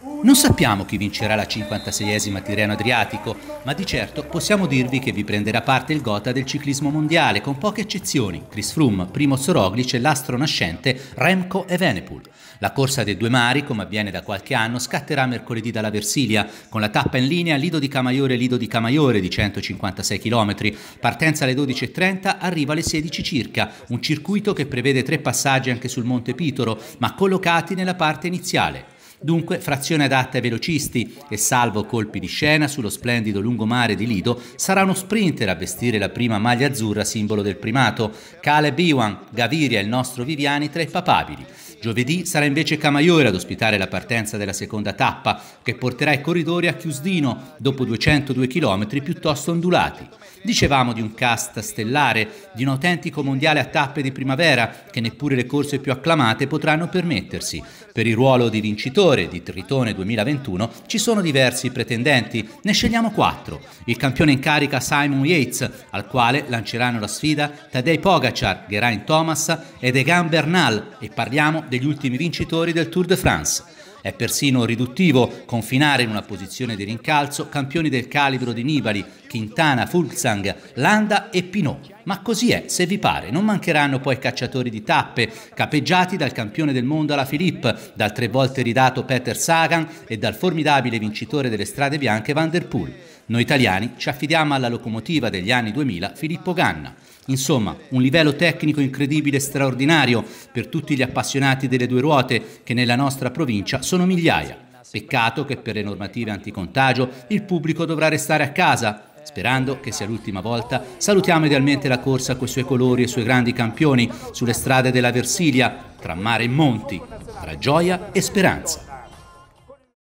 Non sappiamo chi vincerà la 56esima Tirreno Adriatico, ma di certo possiamo dirvi che vi prenderà parte il gota del ciclismo mondiale, con poche eccezioni, Chris Froome, Primo Roglic e l'astro nascente Remco Evenepoel. La corsa dei due mari, come avviene da qualche anno, scatterà mercoledì dalla Versilia, con la tappa in linea Lido di Camaiore-Lido di Camaiore di 156 km. Partenza alle 12.30, arriva alle 16 circa, un circuito che prevede tre passaggi anche sul Monte Pitoro, ma collocati nella parte iniziale. Dunque, Frazione adatta ai velocisti e salvo colpi di scena sullo splendido lungomare di Lido, sarà uno sprinter a vestire la prima maglia azzurra simbolo del primato. Caleb Iwan, Gaviria e il nostro Viviani tra i papabili. Giovedì sarà invece Camaiore ad ospitare la partenza della seconda tappa, che porterà i corridori a Chiusdino, dopo 202 km piuttosto ondulati. Dicevamo di un cast stellare, di un autentico mondiale a tappe di primavera, che neppure le corse più acclamate potranno permettersi. Per il ruolo di vincitore di Tritone 2021 ci sono diversi pretendenti, ne scegliamo quattro. Il campione in carica Simon Yates, al quale lanceranno la sfida Tadei Pogacar, Geraint Thomas ed Egan Bernal, e parliamo degli ultimi vincitori del Tour de France. È persino riduttivo confinare in una posizione di rincalzo campioni del calibro di Nibali, Quintana, Fulzang, Landa e Pinot. Ma così è, se vi pare. Non mancheranno poi cacciatori di tappe, capeggiati dal campione del mondo alla Philippe, dal tre volte ridato Peter Sagan e dal formidabile vincitore delle strade bianche Van der Poel. Noi italiani ci affidiamo alla locomotiva degli anni 2000 Filippo Ganna. Insomma, un livello tecnico incredibile e straordinario per tutti gli appassionati delle due ruote che nella nostra provincia sono migliaia. Peccato che per le normative anticontagio il pubblico dovrà restare a casa, Sperando che sia l'ultima volta, salutiamo idealmente la corsa coi suoi colori e i suoi grandi campioni sulle strade della Versilia, tra mare e monti, tra gioia e speranza.